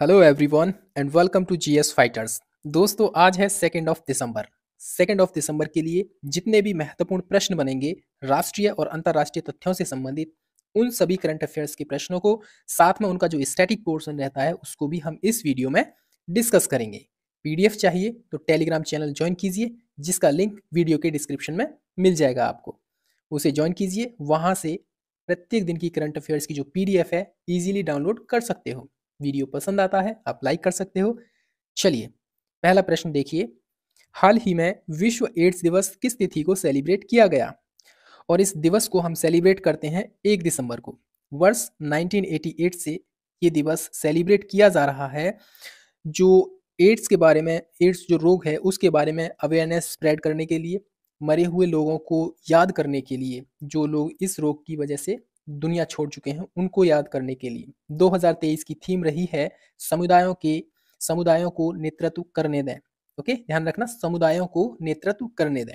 hello everyone and welcome to GS Fighters दोस्तों आज है second of December second of December के लिए जितने भी महत्वपूर्ण प्रश्न बनेंगे राष्ट्रीय और अंतर्राष्ट्रीय तथ्यों से संबंधित उन सभी करंट अफेयर्स के प्रश्नों को साथ में उनका जो स्टैटिक पोर्शन रहता है उसको भी हम इस वीडियो में डिस्कस करेंगे पीडीएफ चाहिए तो टेलीग्राम चैनल ज्वाइन कीजिए जिसका लिंक वीडियो के डिस्क्रिप्शन में मिल जाएगा आपको उसे ज्वाइन कीजिए वहाँ से प्रत्येक दिन की करंट अफेयर्स की जो पीडीएफ है ईजिली डाउनलोड कर सकते हो वीडियो पसंद आता है आप लाइक कर सकते हो चलिए पहला प्रश्न देखिए हाल ही में विश्व एड्स दिवस किस तिथि को सेलिब्रेट किया गया और इस दिवस को हम सेलिब्रेट करते हैं एक दिसंबर को वर्ष 1988 से ये दिवस सेलिब्रेट किया जा रहा है जो एड्स के बारे में एड्स जो रोग है उसके बारे में अवेयरनेस स्प्रेड करने के लिए मरे हुए लोगों को याद करने के लिए जो लोग इस रोग की वजह से दुनिया छोड़ चुके हैं उनको याद करने के लिए 2023 की थीम रही है समुदायों के समुदायों को नेतृत्व करने दें ओके ध्यान रखना समुदायों को नेतृत्व करने दें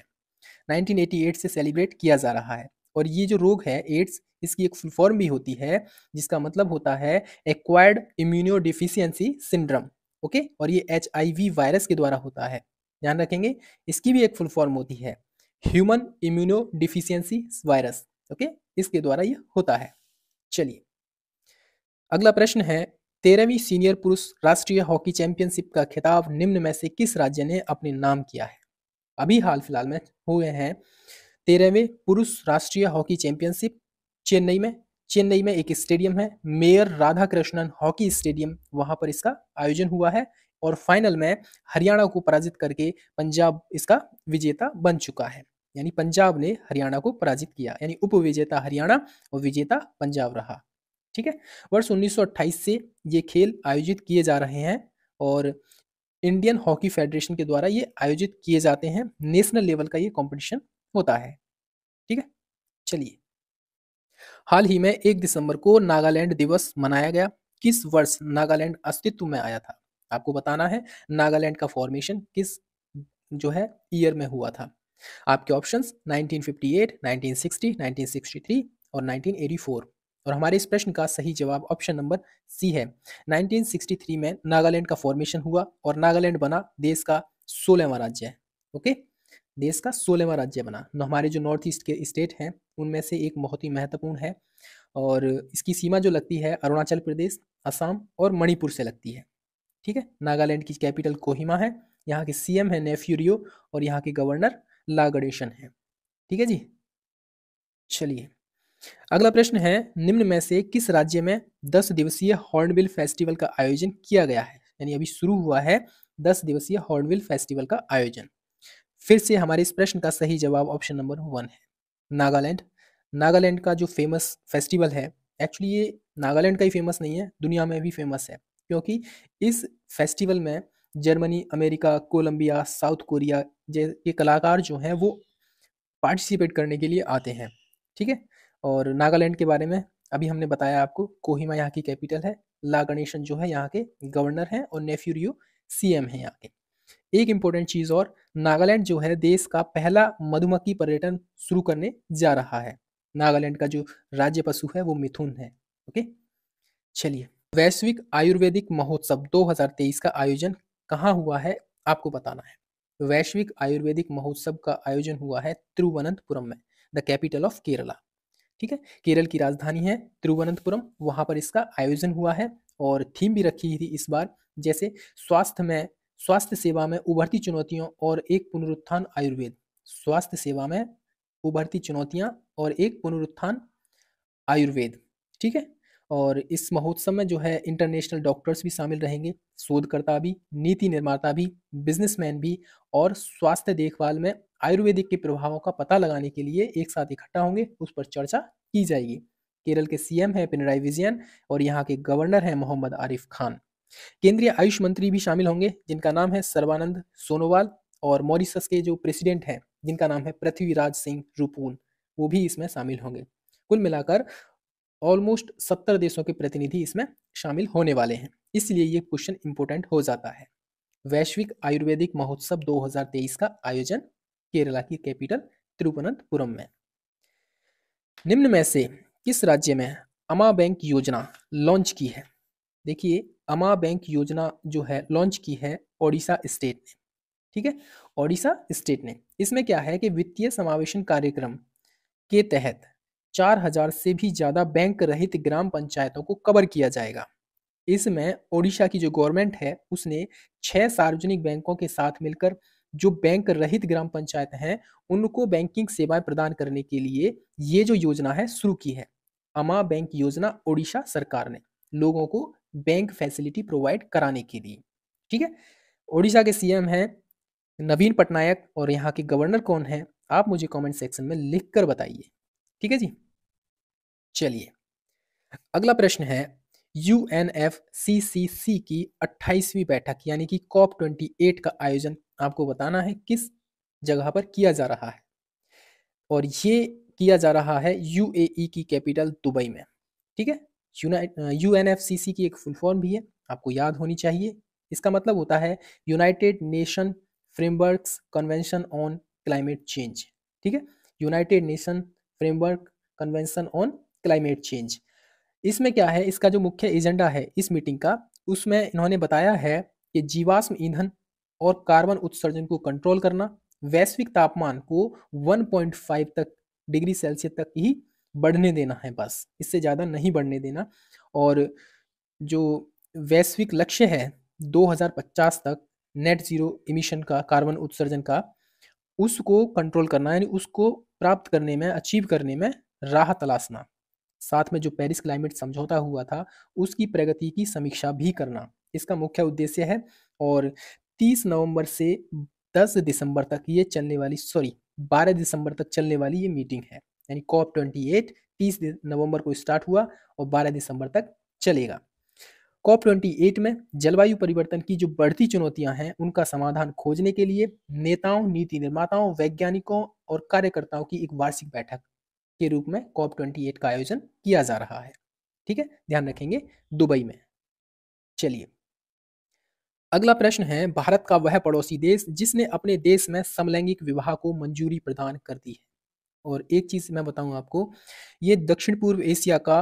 1988 से सेलिब्रेट किया जा रहा है और ये जो रोग है एड्स इसकी एक फुल फॉर्म भी होती है जिसका मतलब होता है acquired immunodeficiency syndrome okay और ये एच वायरस के द्वारा होता है ध्यान रखेंगे इसकी भी एक फुल फॉर्म होती है human immunodeficiency virus okay इसके द्वारा ये होता है चलिए अगला प्रश्न है तेरहवीं सीनियर पुरुष राष्ट्रीय हॉकी चैंपियनशिप का खिताब निम्न में से किस राज्य ने अपने नाम किया है अभी हाल फिलहाल में हुए हैं तेरहवें पुरुष राष्ट्रीय हॉकी चैंपियनशिप चेन्नई में चेन्नई में एक स्टेडियम है mayor Radha Krishnan hockey stadium वहां पर इसका आयोजन हुआ है और फाइनल में हरियाणा को पराजित करके पंजाब इसका विजेता बन चुका है यानी पंजाब ने हरियाणा को पराजित किया यानी उपविजेता हरियाणा और विजेता पंजाब रहा ठीक है वर्ष 1928 से ये खेल आयोजित किए जा रहे हैं और इंडियन हॉकी फेडरेशन के द्वारा ये आयोजित किए जाते हैं नेशनल लेवल का ये कॉम्पिटिशन होता है ठीक है चलिए हाल ही में एक दिसंबर को नागालैंड दिवस मनाया गया किस वर्ष नागालैंड अस्तित्व में आया था आपको बताना है नागालैंड का फॉर्मेशन किस जो है ईयर में हुआ था आपके ऑप्शंस 1958, 1960, 1963 और 1984 और हमारे इस प्रश्न का सही जवाब ऑप्शन नंबर सी है 1963 में नागालैंड का फॉर्मेशन हुआ और नागालैंड बना देश का सोलहवा राज्य है ओके देश का सोलहवा राज्य बना तो हमारे जो नॉर्थ ईस्ट के स्टेट हैं उनमें से एक बहुत ही महत्वपूर्ण है और इसकी सीमा जो लगती है अरुणाचल प्रदेश असम और मणिपुर से लगती है ठीक है नागालैंड की कैपिटल कोहिमा है यहाँ के सीएम है नेफ्यूरियो और यहाँ के गवर्नर लागडेशन है ठीक है जी चलिए अगला प्रश्न है निम्न में से किस राज्य में दस दिवसीय हॉर्नबिल फेस्टिवल का आयोजन किया गया है यानी अभी शुरू हुआ है दस दिवसीय हॉर्नबिल फेस्टिवल का आयोजन फिर से हमारे इस प्रश्न का सही जवाब ऑप्शन नंबर वन है नागालैंड नागालैंड का जो फेमस फेस्टिवल है एक्चुअली ये नागालैंड का ही फेमस नहीं है दुनिया में भी फेमस है क्योंकि इस फेस्टिवल में Germany America Colombia South Korea जैसे कलाकार जो हैं वो पार्टिसिपेट करने के लिए आते हैं ठीक है और नागालैंड के बारे में अभी हमने बताया आपको कोहिमा यहाँ की कैपिटल है ला गणेशन जो है यहाँ के गवर्नर हैं और नेफ्यूरियो एम है यहाँ के एक इम्पोर्टेंट चीज़ और नागालैंड जो है देश का पहला मधुमक्खी पर्यटन शुरू करने जा रहा है नागालैंड का जो राज्य पशु है वो मिथुन है ओके चलिए वैश्विक आयुर्वेदिक महोत्सव 2023 का आयोजन कहाँ हुआ है आपको बताना है वैश्विक आयुर्वेदिक महोत्सव का आयोजन हुआ है तिरुवनंतपुरम में द कैपिटल ऑफ केरला ठीक है केरल की राजधानी है तिरुवनंतपुरम वहां पर इसका आयोजन हुआ है और थीम भी रखी थी इस बार जैसे स्वास्थ्य में स्वास्थ्य सेवा में उभरती चुनौतियों और एक पुनरुत्थान आयुर्वेद स्वास्थ्य सेवा में उभरती चुनौतियां और एक पुनरुत्थान आयुर्वेद ठीक है और इस महोत्सव में जो है इंटरनेशनल डॉक्टर्स भी शामिल रहेंगे शोधकर्ता भी नीति निर्माता भी बिजनेसमैन भी और स्वास्थ्य देखभाल में आयुर्वेदिक के प्रभावों का पता लगाने के लिए एक साथ इकट्ठा होंगे उस पर चर्चा की जाएगी केरल के सीएम हैं पिनराई विजयन और यहाँ के गवर्नर हैं मोहम्मद आरिफ खान केंद्रीय आयुष मंत्री भी शामिल होंगे जिनका नाम है सर्वानंद सोनोवाल और मॉरिसस के जो प्रेसिडेंट हैं जिनका नाम है पृथ्वीराज सिंह रूपून वो भी इसमें शामिल होंगे कुल मिलाकर ऑलमोस्ट सत्तर देशों के प्रतिनिधि इसमें शामिल होने वाले हैं इसलिए ये क्वेश्चन इंपॉर्टेंट हो जाता है वैश्विक आयुर्वेदिक महोत्सव 2023 का आयोजन केरला की कैपिटल तिरुवनंतपुरम में निम्न में से किस राज्य में अमा बैंक योजना लॉन्च की है देखिए अमा बैंक योजना जो है लॉन्च की है ओडिशा स्टेट ने ठीक है ओडिशा स्टेट ने इसमें क्या है कि वित्तीय समावेशन कार्यक्रम के तहत चार हजार से भी ज्यादा बैंक रहित ग्राम पंचायतों को कवर किया जाएगा इसमें ओडिशा की जो गवर्नमेंट है उसने छह सार्वजनिक बैंकों के साथ मिलकर जो बैंक रहित ग्राम पंचायत हैं उनको बैंकिंग सेवाएं प्रदान करने के लिए ये जो योजना है शुरू की है अमा बैंक योजना ओडिशा सरकार ने लोगों को बैंक फैसिलिटी प्रोवाइड कराने के लिए ठीक है ओडिशा के सीएम हैं नवीन पटनायक और यहाँ के गवर्नर कौन हैं आप मुझे कमेंट सेक्शन में लिख कर बताइए ठीक है जी चलिए अगला प्रश्न है U N F C C C की अट्ठाईसवीं बैठक यानी कि कॉप ट्वेंटी एट का आयोजन आपको बताना है किस जगह पर किया जा रहा है और ये किया जा रहा है यू ए ई की कैपिटल दुबई में ठीक है U N F C C की एक फुल फॉर्म भी है आपको याद होनी चाहिए इसका मतलब होता है United Nation Frameworks Convention on Climate Change ठीक है United Nation Framework Convention on Climate Change इसमें क्या है इसका जो मुख्य एजेंडा है इस मीटिंग का उसमें इन्होंने बताया है कि जीवाश्म ईंधन और कार्बन उत्सर्जन को कंट्रोल करना वैश्विक तापमान को 1.5 तक डिग्री सेल्सियस तक ही बढ़ने देना है बस इससे ज़्यादा नहीं बढ़ने देना और जो वैश्विक लक्ष्य है 2050 तक नेट जीरो इमिशन का कार्बन उत्सर्जन का उसको कंट्रोल करना यानी उसको प्राप्त करने में अचीव करने में राह तलाशना साथ में जो पेरिस क्लाइमेट समझौता हुआ था उसकी प्रगति की समीक्षा भी करना इसका मुख्य उद्देश्य है और 30 नवंबर से 10 दिसंबर तक ये चलने वाली सॉरी 12 दिसंबर तक चलने वाली ये मीटिंग है यानी कॉप ट्वेंटी एट तीस नवंबर को स्टार्ट हुआ और 12 दिसंबर तक चलेगा कॉप ट्वेंटी एट में जलवायु परिवर्तन की जो बढ़ती चुनौतियां हैं उनका समाधान खोजने के लिए नेताओं नीति निर्माताओं वैज्ञानिकों और कार्यकर्ताओं की एक वार्षिक बैठक के रूप में कॉप ट्वेंटी एट का आयोजन किया जा रहा है ठीक है ध्यान रखेंगे दुबई में चलिए अगला प्रश्न है भारत का वह पड़ोसी देश जिसने अपने देश में समलैंगिक विवाह को मंजूरी प्रदान कर दी है और एक चीज मैं बताऊं आपको ये दक्षिण पूर्व एशिया का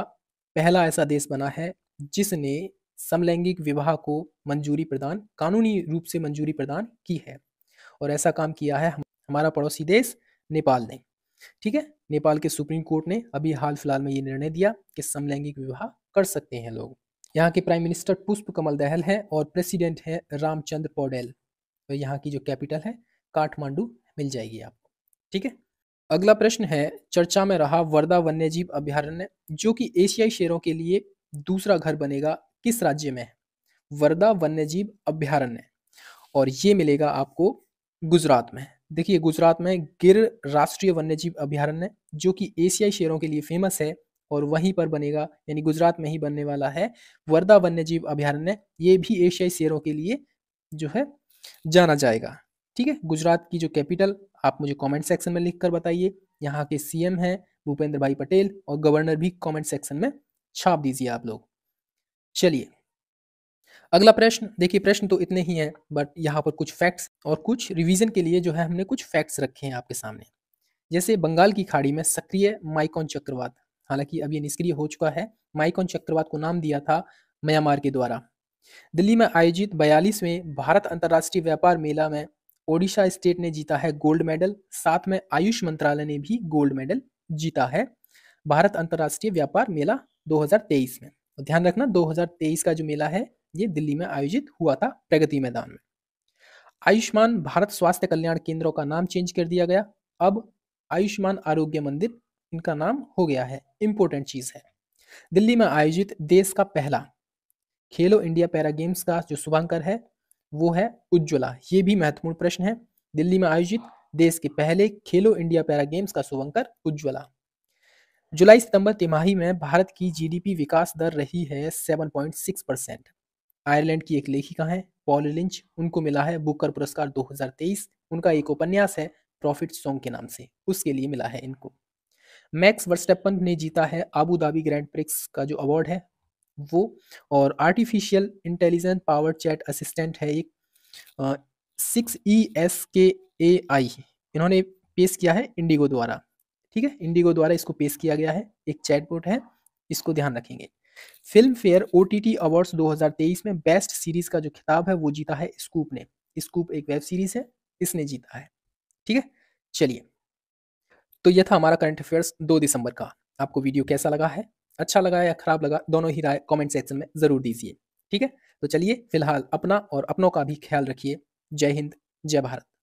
पहला ऐसा देश बना है जिसने समलैंगिक विवाह को मंजूरी प्रदान कानूनी रूप से मंजूरी प्रदान की है और ऐसा काम किया है हमारा पड़ोसी देश नेपाल ने ठीक है नेपाल के सुप्रीम कोर्ट ने अभी हाल फिलहाल में ये निर्णय दिया कि समलैंगिक विवाह कर सकते हैं लोग यहाँ के प्राइम मिनिस्टर पुष्प कमल दहल हैं और प्रेसिडेंट है रामचंद्र पौडेल तो यहाँ की जो कैपिटल है काठमांडू मिल जाएगी आपको ठीक है अगला प्रश्न है चर्चा में रहा वर्धा वन्यजीव अभ्यारण्य जो कि एशियाई शेरों के लिए दूसरा घर बनेगा किस राज्य में है वर्धा वन्यजीव अभ्यारण्य और ये मिलेगा आपको गुजरात में देखिए गुजरात में गिर राष्ट्रीय वन्यजीव अभ्यारण्य जो कि एशियाई शेरों के लिए फेमस है और वहीं पर बनेगा यानी गुजरात में ही बनने वाला है वर्धा वन्यजीव अभ्यारण्य ये भी एशियाई शेरों के लिए जो है जाना जाएगा ठीक है गुजरात की जो कैपिटल आप मुझे कमेंट सेक्शन में लिखकर बताइए यहाँ के सीएम हैं भूपेंद्र भाई पटेल और गवर्नर भी कमेंट सेक्शन में छाप दीजिए आप लोग चलिए अगला प्रश्न देखिए प्रश्न तो इतने ही हैं बट यहाँ पर कुछ फैक्ट्स और कुछ रिवीजन के लिए जो है हमने कुछ फैक्ट्स रखे हैं आपके सामने जैसे बंगाल की खाड़ी में सक्रिय माइकॉन चक्रवात हालांकि अब ये निष्क्रिय हो चुका है माइकॉन चक्रवात को नाम दिया था म्यांमार के द्वारा दिल्ली में आयोजित बयालीसवें भारत अंतर्राष्ट्रीय व्यापार मेला में ओडिशा स्टेट ने जीता है गोल्ड मेडल साथ में आयुष मंत्रालय ने भी गोल्ड मेडल जीता है भारत अंतर्राष्ट्रीय व्यापार मेला 2023 में तो ध्यान रखना 2023 का जो मेला है ये दिल्ली में आयोजित हुआ था प्रगति मैदान में आयुष्मान भारत स्वास्थ्य कल्याण केंद्रों का नाम चेंज कर दिया गया अब आयुष्मान आरोग्य मंदिर इनका नाम हो गया है इंपॉर्टेंट चीज है दिल्ली में आयोजित देश का पहला खेलो इंडिया पैरा गेम्स का जो शुभांकर है वो है उज्ज्वला ये भी महत्वपूर्ण प्रश्न है दिल्ली में आयोजित देश के पहले खेलो इंडिया पैरा गेम्स का शुभंकर उज्ज्वला जुलाई सितंबर तिमाही में भारत की जीडीपी विकास दर रही है 7.6 परसेंट आयरलैंड की एक लेखिका हैं पॉल लिंच उनको मिला है बुकर पुरस्कार 2023 उनका एक उपन्यास है प्रॉफिट सॉन्ग के नाम से उसके लिए मिला है इनको मैक्स वर्स्टेपन ने जीता है आबू धाबी ग्रैंड प्रिक्स का जो अवार्ड है वो और artificial intelligent power chat assistant है एक सिक्स ई एस के ए आई इन्होंने पेश किया है इंडिगो द्वारा ठीक है इंडिगो द्वारा इसको पेश किया गया है एक बोर्ड है इसको ध्यान रखेंगे Filmfare O T T awards 2023 में बेस्ट सीरीज का जो खिताब है वो जीता है स्कूप ने स्कूप एक वेब सीरीज है इसने जीता है ठीक है चलिए तो यह था हमारा करंट अफेयर्स दो दिसंबर का आपको वीडियो कैसा लगा है अच्छा लगा या खराब लगा दोनों ही राय कमेंट सेक्शन में ज़रूर दीजिए ठीक है तो चलिए फिलहाल अपना और अपनों का भी ख्याल रखिए जय हिंद जय भारत